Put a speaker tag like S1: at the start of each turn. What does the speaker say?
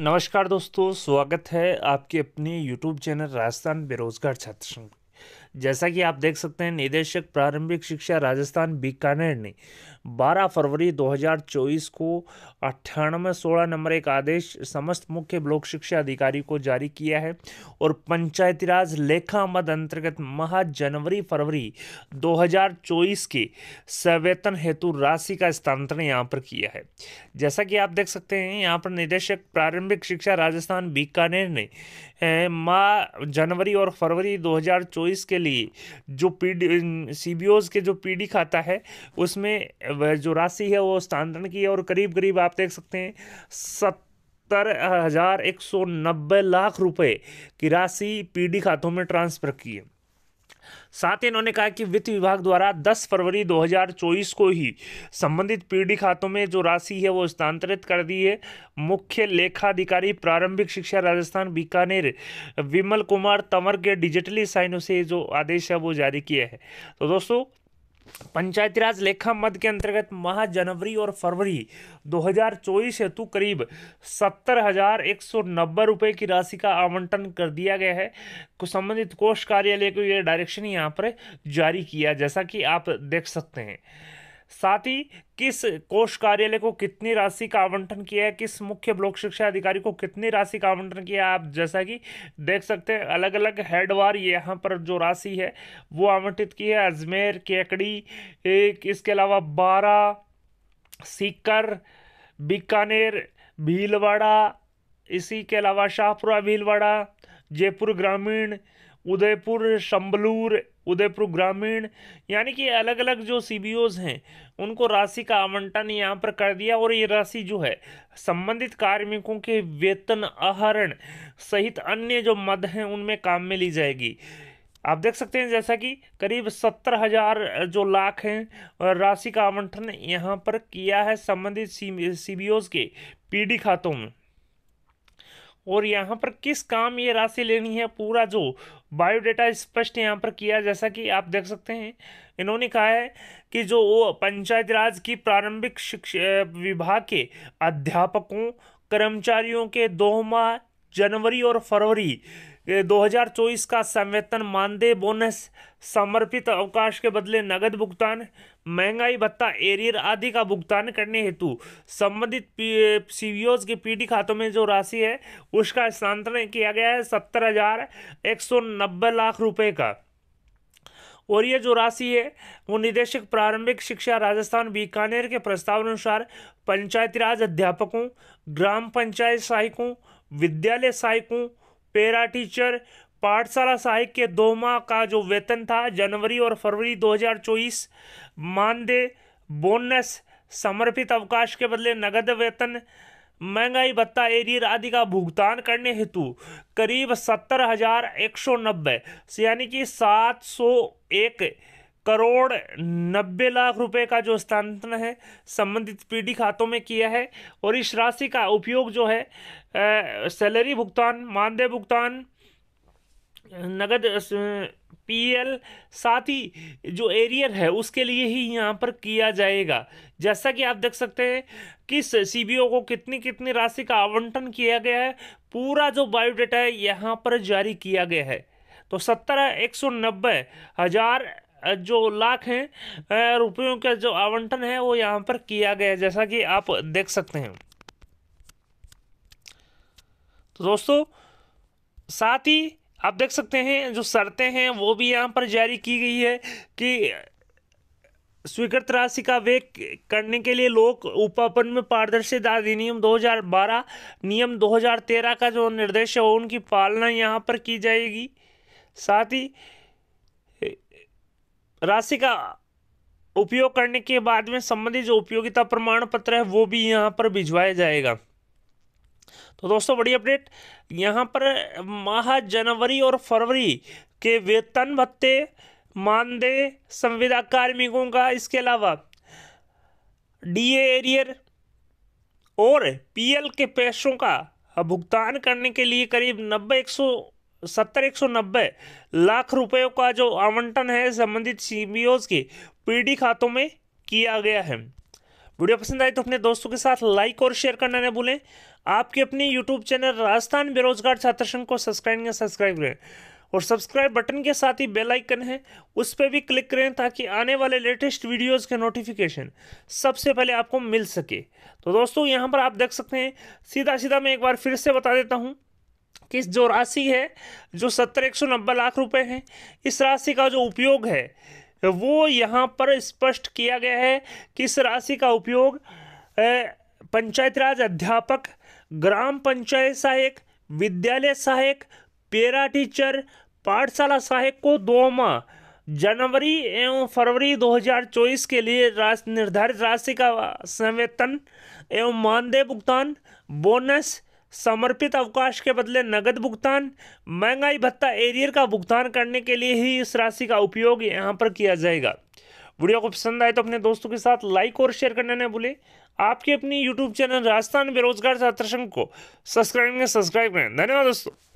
S1: नमस्कार दोस्तों स्वागत है आपके अपने यूट्यूब चैनल राजस्थान बेरोजगार छात्र संघ जैसा कि आप देख सकते हैं निदेशक प्रारंभिक शिक्षा राजस्थान बीकानेर ने 12 फरवरी 2024 को अट्ठानवे सोलह नंबर एक आदेश समस्त मुख्य ब्लॉक शिक्षा अधिकारी को जारी किया है और पंचायती राज लेखा मद अंतर्गत माह जनवरी फरवरी 2024 के सवेतन हेतु राशि का स्थानांतरण यहाँ पर किया है जैसा कि आप देख सकते हैं यहाँ पर निदेशक प्रारंभिक शिक्षा राजस्थान बीकानेर ने माह जनवरी और फरवरी दो के लिए जो पी डी के जो पीडी खाता है उसमें जो राशि है वो स्थानांतरण की है और करीब करीब आप देख सकते हैं सत सत्तर हज़ार एक सौ नब्बे लाख रुपए की राशि पीडी खातों में ट्रांसफ़र की है साथ ही इन्होंने कहा कि वित्त विभाग द्वारा 10 फरवरी 2024 को ही संबंधित पीढ़ी खातों में जो राशि है वो स्थानांतरित कर दी है मुख्य लेखाधिकारी प्रारंभिक शिक्षा राजस्थान बीकानेर विमल कुमार तंवर के डिजिटली साइनों से जो आदेश है वो जारी किया है तो दोस्तों पंचायती राज लेखा मद के अंतर्गत माह जनवरी और फरवरी 2024 हेतु तो करीब सत्तर हजार एक सौ नब्बे रुपये की राशि का आवंटन कर दिया गया है को संबंधित कोष कार्यालय को यह डायरेक्शन यहाँ पर जारी किया जैसा कि आप देख सकते हैं साथ ही किस कोष कार्यालय को कितनी राशि का आवंटन किया है किस मुख्य ब्लॉक शिक्षा अधिकारी को कितनी राशि का आवंटन किया है आप जैसा कि देख सकते हैं अलग अलग हेडवार यहाँ पर जो राशि है वो आवंटित की है अजमेर केकड़ी एक इसके अलावा बारह सीकर बीकानेर भीलवाड़ा इसी के अलावा शाहपुरा भीलवाड़ा जयपुर ग्रामीण उदयपुर शंबलूर उदयपुर ग्रामीण यानी कि अलग अलग जो सी हैं उनको राशि का आवंटन यहाँ पर कर दिया और ये राशि जो है संबंधित कार्मिकों के वेतन आहरण सहित अन्य जो मद हैं उनमें काम में ली जाएगी आप देख सकते हैं जैसा कि करीब सत्तर हजार जो लाख हैं राशि का आवंटन यहाँ पर किया है संबंधित सी बी के पीडी खातों में और यहाँ पर किस काम ये राशि लेनी है पूरा जो बायोडेटा स्पष्ट यहाँ पर किया जैसा कि आप देख सकते हैं इन्होंने कहा है कि जो पंचायत राज की प्रारंभिक शिक्षा विभाग के अध्यापकों कर्मचारियों के दो माह जनवरी और फरवरी 2024 का संवेतन मानदेय बोनस समर्पित अवकाश के बदले नगद भुगतान महंगाई भत्ता एरियर आदि का भुगतान करने हेतु संबंधित सी के पीडी खातों में जो राशि है उसका स्थानांतरण किया गया है सत्तर हजार एक सौ नब्बे लाख रुपए का और ये जो राशि है वो निदेशक प्रारंभिक शिक्षा राजस्थान बीकानेर के प्रस्ताव अनुसार पंचायती राज अध्यापकों ग्राम पंचायत सहायकों विद्यालय सहायकों पैरा टीचर पाठशाला सहायक के दो माह का जो वेतन था जनवरी और फरवरी 2024 मानदेय बोनस समर्पित अवकाश के बदले नगद वेतन महंगाई भत्ता एरियर आदि का भुगतान करने हेतु करीब सत्तर हजार एक सौ नब्बे यानी कि सात सौ एक करोड़ नब्बे लाख रुपए का जो स्थानांतरण है संबंधित पीडी खातों में किया है और इस राशि का उपयोग जो है सैलरी भुगतान मानदेय भुगतान नगद पीएल साथ ही जो एरियर है उसके लिए ही यहाँ पर किया जाएगा जैसा कि आप देख सकते हैं किस सीबीओ को कितनी कितनी राशि का आवंटन किया गया है पूरा जो बायोडाटा है यहाँ पर जारी किया गया है तो सत्तर एक सौ नब्बे हजार जो लाख हैं रुपयों का जो आवंटन है वो यहाँ पर किया गया जैसा कि आप देख सकते हैं तो दोस्तों साथ ही आप देख सकते हैं जो शर्तें हैं वो भी यहाँ पर जारी की गई है कि स्वीकृत राशि का वे करने के लिए लोक उपापन में पारदर्शिता अधिनियम 2012 नियम 2013 का जो निर्देश है उनकी पालना यहाँ पर की जाएगी साथ ही राशि का उपयोग करने के बाद में संबंधित जो उपयोगिता प्रमाण पत्र है वो भी यहाँ पर भिजवाया जाएगा तो दोस्तों बड़ी अपडेट यहाँ पर माह जनवरी और फरवरी के वेतन भत्ते मानदेय संविदा कार्मिकों का इसके अलावा डीए एरियर और पीएल के पैसों का भुगतान करने के लिए करीब नब्बे एक सौ सत्तर एक सौ नब्बे लाख रुपयों का जो आवंटन है संबंधित सी के पीडी खातों में किया गया है वीडियो पसंद आए तो अपने दोस्तों के साथ लाइक और शेयर करना न भूलें आपके अपने यूट्यूब चैनल राजस्थान बेरोजगार छात्र संघ को सब्सक्राइब या सब्सक्राइब करें और सब्सक्राइब बटन के साथ ही बेल आइकन है उस पर भी क्लिक करें ताकि आने वाले लेटेस्ट वीडियोस के नोटिफिकेशन सबसे पहले आपको मिल सके तो दोस्तों यहाँ पर आप देख सकते हैं सीधा सीधा मैं एक बार फिर से बता देता हूँ किस जो राशि है जो सत्तर एक सौ नब्बे लाख रुपए हैं इस राशि का जो उपयोग है वो यहाँ पर स्पष्ट किया गया है कि इस राशि का उपयोग पंचायत राज अध्यापक ग्राम पंचायत सहायक विद्यालय सहायक पेरा टीचर पाठशाला सहायक को दो माह जनवरी एवं फरवरी 2024 के लिए राश निर्धारित राशि का संवेतन एवं मानदेय भुगतान बोनस समर्पित अवकाश के बदले नगद भुगतान महंगाई भत्ता एरियर का भुगतान करने के लिए ही इस राशि का उपयोग यहाँ पर किया जाएगा वीडियो को पसंद आए तो अपने दोस्तों के साथ लाइक और शेयर करना न भूलें आपके अपनी यूट्यूब चैनल राजस्थान बेरोजगार छात्र संघ को सब्सक्राइब करें सब्सक्राइब करें धन्यवाद दोस्तों